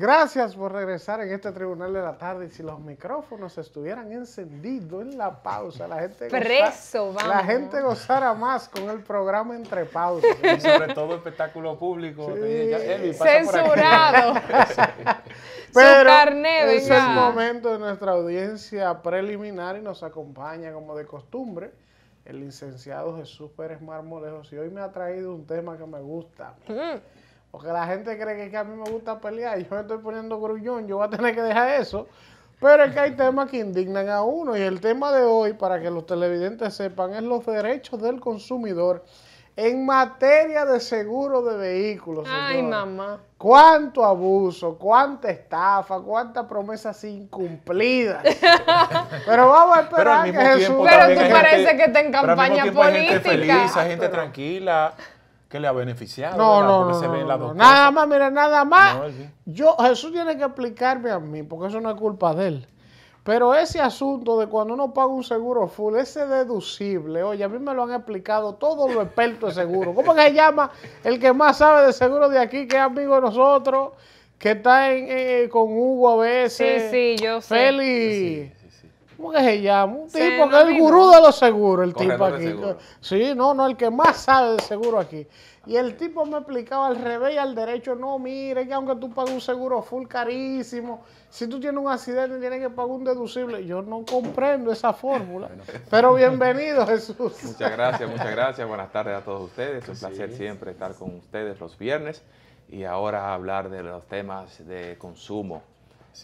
Gracias por regresar en este tribunal de la tarde. Y si los micrófonos estuvieran encendidos en la pausa, la gente gozara, la gente gozara más con el programa entre pausas. Y sobre todo espectáculo público. Sí. Eli, Censurado. Pero es el momento de nuestra audiencia preliminar y nos acompaña como de costumbre el licenciado Jesús Pérez Marmolejos y hoy me ha traído un tema que me gusta. Mm. Porque la gente cree que, a mí me gusta pelear y yo me estoy poniendo gruñón, yo voy a tener que dejar eso. Pero es que hay temas que indignan a uno y el tema de hoy, para que los televidentes sepan, es los derechos del consumidor en materia de seguro de vehículos. Ay, mamá. Cuánto abuso, cuánta estafa, cuántas promesas incumplidas. pero vamos a esperar pero que Jesús... pero tú parece que está en campaña política. Hay gente gente tranquila que le ha beneficiado. No, no, no, Nada más, mira, nada más. yo, Jesús tiene que explicarme a mí, porque eso no es culpa de él. Pero ese asunto de cuando uno paga un seguro full, ese deducible, oye, a mí me lo han explicado todos los expertos de seguro. ¿Cómo que se llama el que más sabe de seguro de aquí, que es amigo de nosotros, que está en, eh, con Hugo a veces? Sí, sí, yo sé. Feli. ¿Cómo que se llama? Un tipo que es el gurú de los seguros, el tipo aquí. Sí, no, no, el que más sabe de seguro aquí. Y el tipo me explicaba al revés y al derecho, no, mire, que aunque tú pagues un seguro full carísimo, si tú tienes un accidente tienes que pagar un deducible. Yo no comprendo esa fórmula. Pero bienvenido, Jesús. Muchas gracias, muchas gracias. Buenas tardes a todos ustedes. Es un placer siempre estar con ustedes los viernes y ahora hablar de los temas de consumo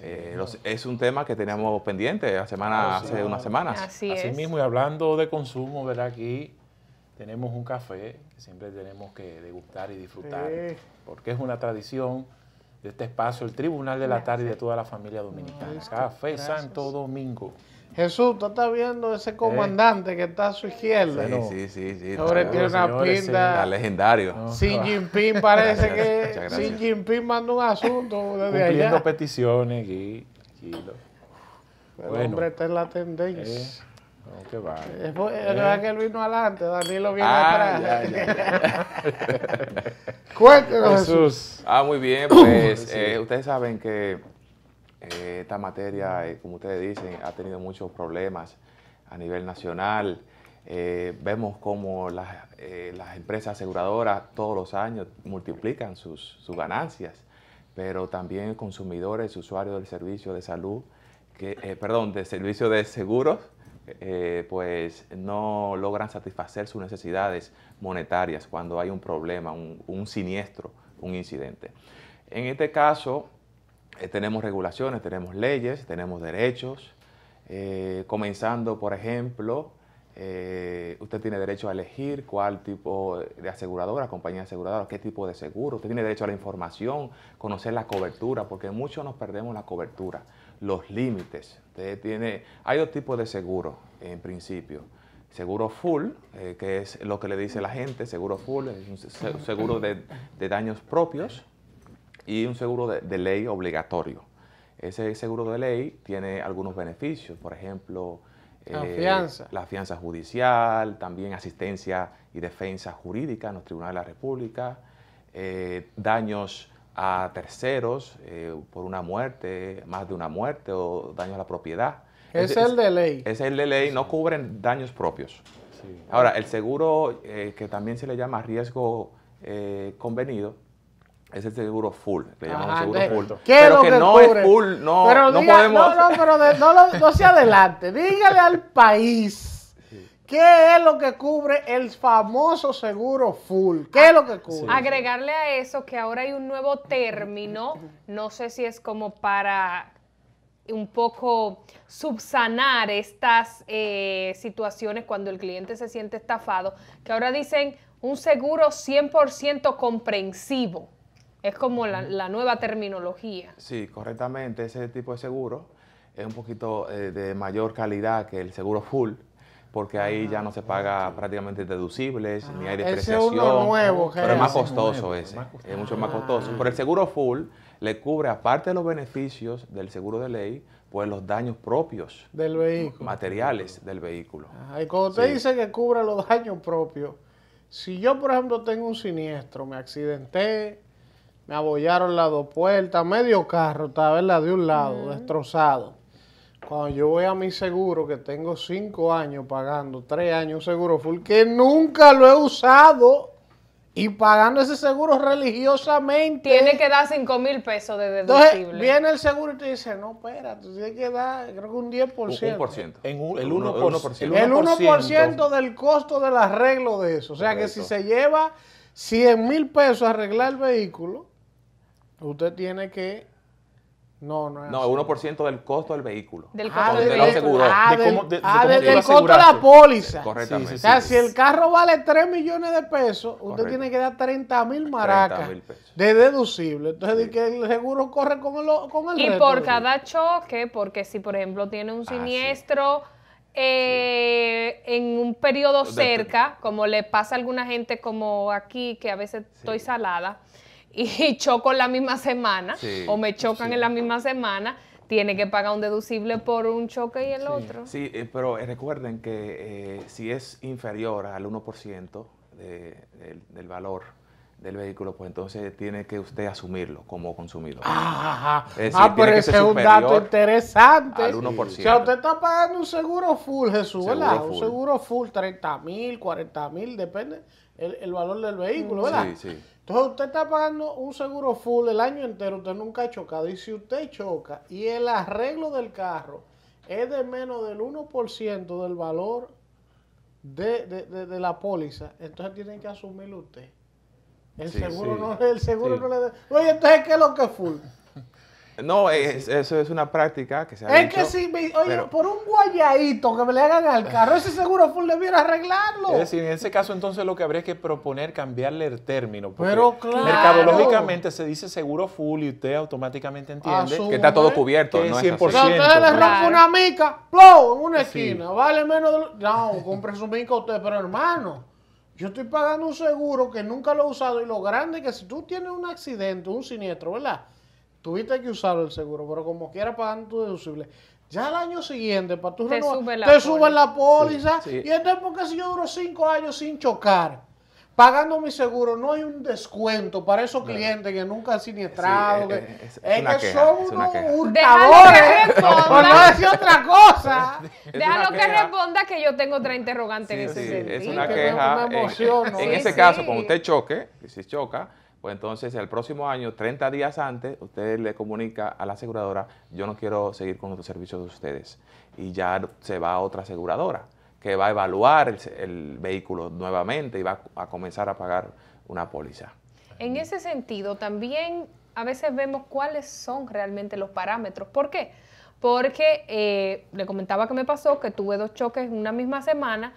eh, es un tema que teníamos pendiente semana, hace unas semanas. Así, mismo, y hablando de consumo, ¿verdad? Aquí tenemos un café que siempre tenemos que degustar y disfrutar, porque es una tradición de este espacio, el Tribunal de la Tarde de toda la familia dominicana. Café Santo Domingo. Jesús, tú estás viendo ese comandante que está a su izquierda, sí, ¿no? Sí, sí, sí. Sobre tiene una pinta. legendario. Sin Xi Jinping parece que Xi Jinping mandó un asunto desde Cumpliendo peticiones aquí, El bueno, hombre está en la tendencia. Eh. No, que vale. Es eh. que él vino adelante, Danilo vino ah, atrás. ya, Cuéntanos, Jesús. Ah, muy bien, pues eh, ustedes saben que eh, esta materia, eh, como ustedes dicen, ha tenido muchos problemas a nivel nacional. Eh, vemos como las, empresas aseguradoras todos los años multiplican sus, ganancias, pero también consumidores, usuarios del servicio de salud, que, perdón, del servicio de seguros, pues no logran satisfacer sus necesidades monetarias cuando hay un problema, un, un, siniestro, un incidente. En este caso, eh, tenemos regulaciones, tenemos leyes, tenemos derechos, eh, comenzando, por ejemplo, eh, usted tiene derecho a elegir cuál tipo de aseguradora, compañía aseguradora, qué tipo de seguro. Usted tiene derecho a la información, conocer la cobertura, porque muchos nos perdemos la cobertura, los límites. tiene, hay dos tipos de seguro en principio. Seguro full, que es lo que le dice la gente, seguro full, es un seguro de daños propios y un seguro de, ley obligatorio. Ese seguro de ley tiene algunos beneficios, por ejemplo, la, eh, fianza. la fianza judicial, también asistencia y defensa jurídica en los tribunales de la República, eh, daños a terceros eh, por una muerte, más de una muerte o daños a la propiedad. Es, el de ley. Es el de ley, no cubren daños propios. Ahora, el seguro que también se le llama riesgo convenido, es el seguro full, le llamamos seguro full. pero que, no es full, no, no podemos... No, no, pero no, se adelante. Dígale al país qué es lo que cubre el famoso seguro full. ¿Qué es lo que cubre? Agregarle a eso que ahora hay un nuevo término, no sé si es como para un poco subsanar estas eh, situaciones cuando el cliente se siente estafado, que ahora dicen un seguro 100% comprensivo. Es como la, nueva terminología. Sí, correctamente. Ese tipo de seguro es un poquito eh, de mayor calidad que el seguro full, porque ahí ya no se ah, paga prácticamente deducibles, ni hay ah, depreciación. Ese nuevo, pero es más costoso ese, es mucho más ah. costoso. por pero el seguro full le cubre, aparte de los beneficios del seguro de ley, pues los daños propios. Del vehículo. Materiales del vehículo. y cuando usted dice que cubre los daños propios, si yo, por ejemplo, tengo un siniestro, me accidenté, me abollaron las dos puertas, medio carro, estaba la de un lado, destrozado. Cuando yo voy a mi seguro, que tengo cinco años pagando, tres años un seguro full, que nunca lo he usado y pagando ese seguro religiosamente. Tiene que dar cinco mil pesos de deducible. viene el seguro y te dice, no, espera, tiene que dar, creo que un 10%. Un ciento. el 1%. Por, el el ciento. del costo del arreglo de eso. O sea que si se lleva 100 mil pesos a arreglar el vehículo, Usted tiene que no, no es No, es 1% del costo del vehículo. Del ah, costo ah, del ah, del costo de la póliza. Correctamente. o sea, si el carro vale 3 millones de pesos, usted tiene que dar 30 mil maracas de deducible. Entonces, que el seguro corre con el, con el Y por cada choque, porque si, por ejemplo, tiene un ah, siniestro... Eh, en un periodo cerca, como le pasa a alguna gente como aquí, que a veces estoy salada, y choco en la misma semana o me chocan en la misma semana, tiene que pagar un deducible por un choque y el otro. Sí, eh, pero eh, recuerden que eh, si es inferior al 1% del, valor del vehículo, pues entonces tiene que usted asumirlo como consumidor. ah, ah, ah. ah pero ese es un dato interesante. Si usted está pagando un seguro full, Jesús, ¿verdad? Un seguro full, 30 mil, 40 mil, depende el, valor del vehículo, ¿verdad? Entonces usted está pagando un seguro full el año entero, usted nunca ha chocado. Y si usted choca y el arreglo del carro es de menos del 1% del valor de, la póliza, entonces tienen que asumirlo usted. El seguro, No, el seguro no le da. Oye, entonces, ¿qué es lo que es full? No, eso es una práctica que se ha Es que si, oye, por un guayadito que me le hagan al carro, ese seguro full debiera arreglarlo. Es en ese caso entonces lo que habría que proponer cambiarle el término. pero claro. Mercadológicamente se dice seguro full y usted automáticamente entiende que está todo cubierto. no es 100%. usted le rompe una mica, en una esquina, vale menos de No, compre su mica usted, pero hermano. Yo estoy pagando un seguro que nunca lo he usado y lo grande es que si tú tienes un accidente, un siniestro, ¿verdad? tuviste que usar el seguro, pero como quiera pagando tu deducible. Ya al año siguiente, para tu te, renovar, te suben la póliza. Y entonces, porque si yo duro cinco años sin chocar, pagando mi seguro, no hay un descuento para esos clientes que nunca han siniestrado. es, que son unos hurtadores. Por decir otra cosa. Déjalo que responda que yo tengo otra interrogante en ese sentido. Es una queja. Eh, en, en ¿eh? ese caso, cuando usted choque, si choca, pues entonces el próximo año, 30 días antes, usted le comunica a la aseguradora, yo no quiero seguir con los servicios de ustedes. Y ya se va a otra aseguradora que va a evaluar el, el vehículo nuevamente y va a comenzar a pagar una póliza. En ese sentido, también a veces vemos cuáles son realmente los parámetros. ¿Por qué? porque eh, le comentaba que me pasó que tuve dos choques en una misma semana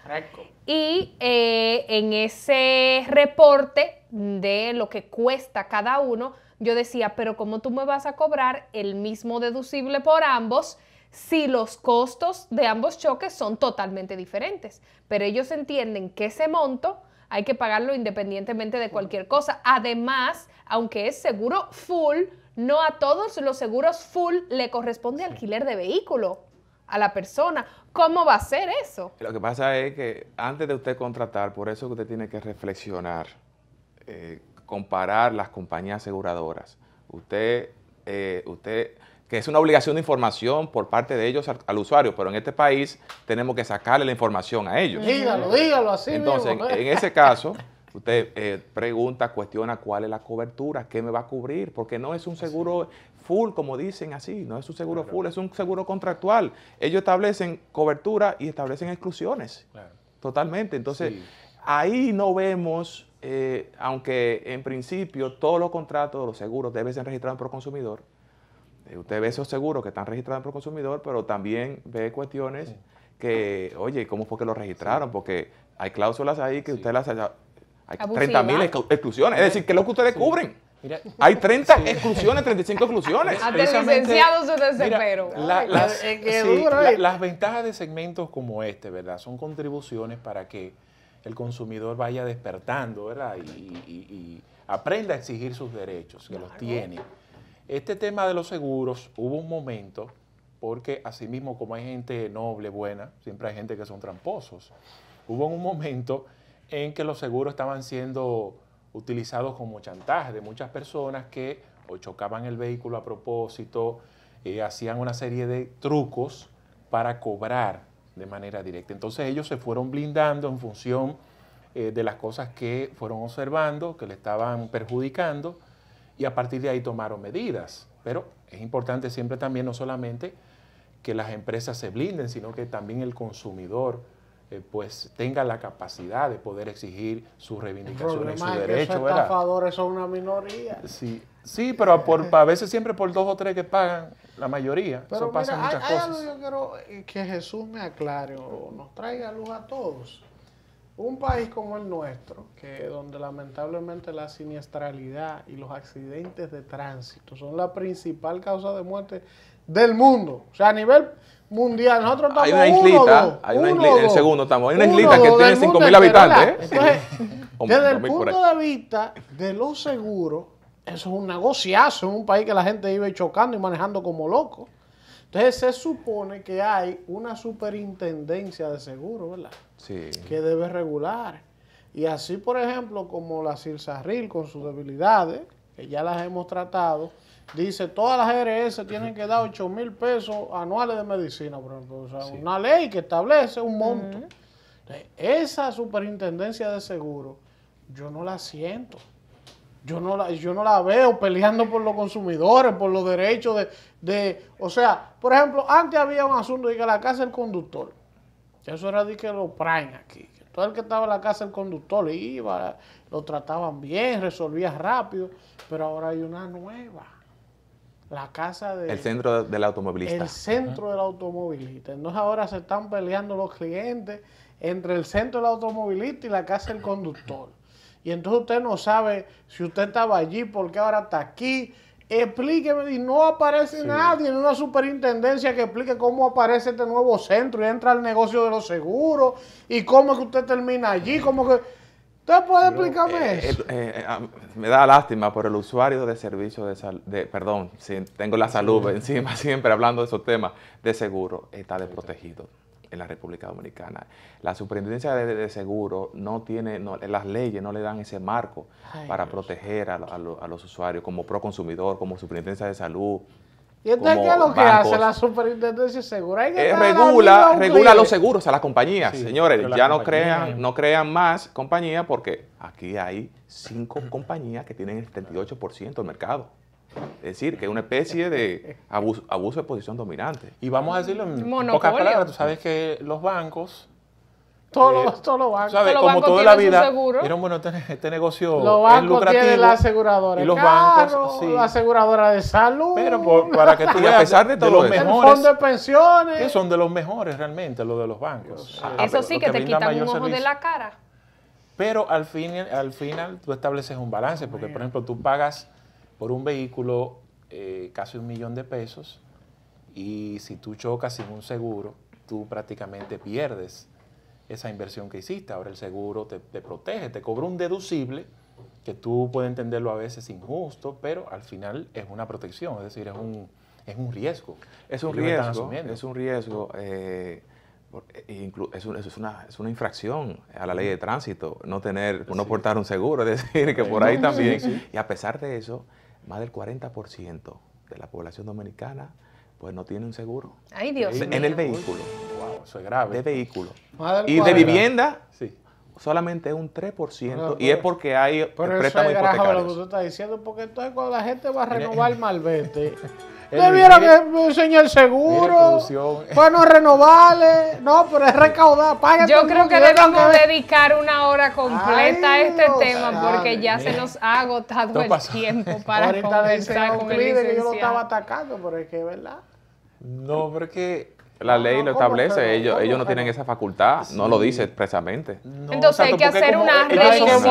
y eh, en ese reporte de lo que cuesta cada uno, yo decía, pero ¿cómo tú me vas a cobrar el mismo deducible por ambos? si los costos de ambos choques son totalmente diferentes. Pero ellos entienden que ese monto hay que pagarlo independientemente de cualquier cosa. Además, aunque es seguro full, no a todos los seguros full le corresponde alquiler de vehículo a la persona. ¿Cómo va a ser eso? Lo que pasa es que antes de usted contratar, por eso usted tiene que reflexionar, eh, comparar las compañías aseguradoras. Usted, eh, usted, que es una obligación de información por parte de ellos al, usuario, pero en este país tenemos que sacarle la información a ellos. Dígalo, dígalo así. Entonces, en ese caso... Usted eh, pregunta, cuestiona cuál es la cobertura, qué me va a cubrir, porque no es un seguro full, como dicen así, no es un seguro full, es un seguro contractual. Ellos establecen cobertura y establecen exclusiones. Totalmente. Entonces, ahí no vemos, eh, aunque en principio todos los contratos los seguros deben ser registrados por consumidor. Eh, usted ve esos seguros que están registrados por consumidor, pero también ve cuestiones que, oye, ¿cómo fue que lo registraron? Porque hay cláusulas ahí que usted las hay 30.000 exclusiones. Es decir, ¿qué es lo que ustedes cubren? hay 30 exclusiones, 35 exclusiones. Hasta ah, licenciados desespero. La, las, eh. las ventajas de segmentos como este, ¿verdad? Son contribuciones para que el consumidor vaya despertando, ¿verdad? Y, aprenda a exigir sus derechos, que los tiene. Este tema de los seguros, hubo un momento, porque asimismo, como hay gente noble, buena, siempre hay gente que son tramposos. Hubo un momento en que los seguros estaban siendo utilizados como chantaje de muchas personas que o chocaban el vehículo a propósito, eh, hacían una serie de trucos para cobrar de manera directa. Entonces ellos se fueron blindando en función eh, de las cosas que fueron observando, que le estaban perjudicando, y a partir de ahí tomaron medidas. Pero es importante siempre también no solamente que las empresas se blinden, sino que también el consumidor eh, pues tenga la capacidad de poder exigir sus reivindicaciones, y su derecho. Es que son una minoría. Sí, sí pero por, a veces siempre por dos o tres que pagan la mayoría. Pero pasa muchas cosas. yo quiero eh, que Jesús me aclare o nos traiga luz a todos. Un país como el nuestro, que donde lamentablemente la siniestralidad y los accidentes de tránsito son la principal causa de muerte del mundo. O sea, a nivel mundial. Nosotros estamos Hay una islita, en el segundo Hay una islita que tiene 5.000 habitantes. ¿eh? ¿eh? desde el punto de vista de los seguros, eso es un negociazo en un país que la gente vive chocando y manejando como loco. Entonces se supone que hay una superintendencia de seguros, ¿verdad? Sí. Que debe regular. Y así, por ejemplo, como la Silsarril con sus debilidades, que ya las hemos tratado, Dice, todas las ARS e tienen que dar 8 mil pesos anuales de medicina, por ejemplo. una ley que establece un monto. Esa superintendencia de seguro, yo no la siento. Yo no la, yo no la veo peleando por los consumidores, por los derechos de, O sea, por ejemplo, antes había un asunto de que la casa del conductor. Eso era de que lo prime aquí. Todo el que estaba en la casa del conductor iba, lo trataban bien, resolvía rápido. Pero ahora hay una nueva la casa del... El centro del automovilista. El centro del automovilista. Entonces ahora se están peleando los clientes entre el centro del automovilista y la casa del conductor. Y entonces usted no sabe si usted estaba allí, por qué ahora está aquí. Explíqueme, y no aparece nadie en una superintendencia que explique cómo aparece este nuevo centro y entra al negocio de los seguros y cómo es que usted termina allí, cómo que... ¿Usted puede explicarme eh, eso? Eh, ah, me da lástima por el usuario de servicio de salud, perdón, tengo la salud encima siempre hablando de esos temas, de seguro está desprotegido en la República Dominicana. La superintendencia de, seguro no tiene, las leyes no le dan ese marco para proteger a, los usuarios como pro consumidor, como superintendencia de salud, ¿Y entonces qué es lo que hace la superintendencia de seguros? Eh, regula regula los seguros a las compañías. Señores, ya no crean, no crean más compañías porque aquí hay cinco compañías que tienen el 78% del mercado. Es decir, que es una especie de abuso, de posición dominante. Y vamos a decirlo en pocas palabras, tú sabes que los bancos todo, eh, los bancos todo como la vida, pero bueno, este, negocio los bancos Tienen la aseguradora. Y los bancos, sí. la aseguradora de salud. Pero para que tú a pesar de, todo los mejores. de pensiones. Que son de los mejores realmente, los de los bancos. Pues ah, eso sí, que, te quitan un ojo de la cara. Pero al, fin, al final tú estableces un balance, oh, porque, por ejemplo, tú pagas por un vehículo eh, casi un millón de pesos y si tú chocas sin un seguro, tú prácticamente pierdes esa inversión que hiciste. Ahora el seguro te, protege, te cobra un deducible que tú puedes entenderlo a veces injusto, pero al final es una protección, es decir, es un, es un riesgo. Es un riesgo, es un riesgo. Eh, e es, una, infracción a la ley de tránsito no tener, no portar un seguro, es decir, que por ahí también. Y a pesar de eso, más del 40% de la población dominicana pues no tiene un seguro. Ay, Dios En el vehículo. Wow, eso es grave. De vehículo. Madre y de vivienda, sí. solamente es un 3%. y es porque hay préstamos hipotecarios. Pero eso es grave lo que tú estás diciendo, porque entonces cuando la gente va a renovar mal malvete... que enseñar el seguro. Bueno, renovables. No, pero es recaudar. Yo creo que debemos dedicar una hora completa a este tema porque ya se nos ha agotado el tiempo para conversar con el líder. Yo lo estaba atacando, pero es que verdad. No, porque la ley lo establece, ellos, ellos no tienen esa facultad, no lo dice expresamente. Entonces hay que hacer una revisión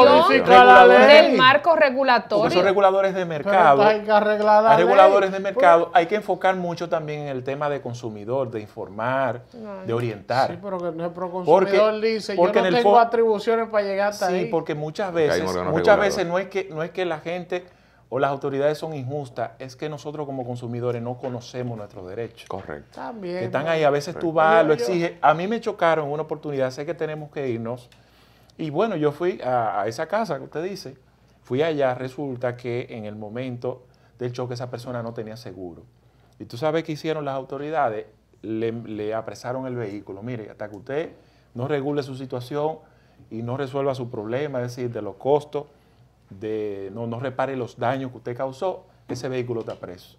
del marco regulatorio. Los reguladores de mercado. Hay, que reguladores de pues, mercado. Hay que enfocar mucho también en el tema de consumidor, de informar, de orientar. Sí, pero que el consumidor porque, dice, yo no tengo atribuciones para llegar hasta ahí. Sí, porque muchas veces, muchas veces no es que no es que la gente o las autoridades son injustas, es que nosotros como consumidores no conocemos nuestros derechos. Correcto. También. Que están ahí, a veces tú vas, lo exiges. A mí me chocaron una oportunidad, sé que tenemos que irnos. Y bueno, yo fui a, esa casa que usted dice, fui allá, resulta que en el momento del choque esa persona no tenía seguro. Y tú sabes qué hicieron las autoridades, le, le apresaron el vehículo. Mire, hasta que usted no regule su situación y no resuelva su problema, es decir, de los costos de no, no repare los daños que usted causó, ese vehículo está preso.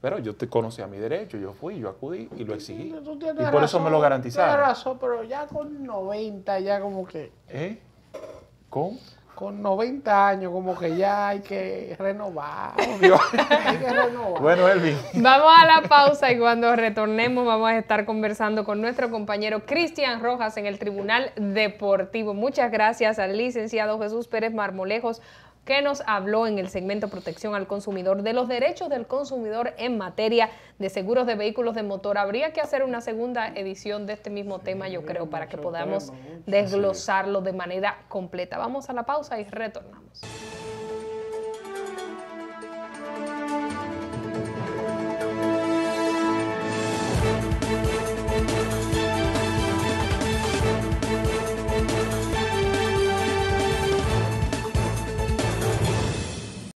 Pero yo te conocí a mi derecho, yo fui, yo acudí y lo exigí. y por eso me lo garantizaron. Tienes razón, pero ya con 90, ya como que... ¿Eh? ¿Con? con 90 años, como que ya hay que renovar. Bueno, Elvin. Vamos a la pausa y cuando retornemos vamos a estar conversando con nuestro compañero Cristian Rojas en el Tribunal Deportivo. Muchas gracias al licenciado Jesús Pérez Marmolejos que nos habló en el segmento Protección al Consumidor de los derechos del consumidor en materia de seguros de vehículos de motor. Habría que hacer una segunda edición de este mismo tema, yo creo, para que podamos desglosarlo de manera completa. Vamos a la pausa y retornamos.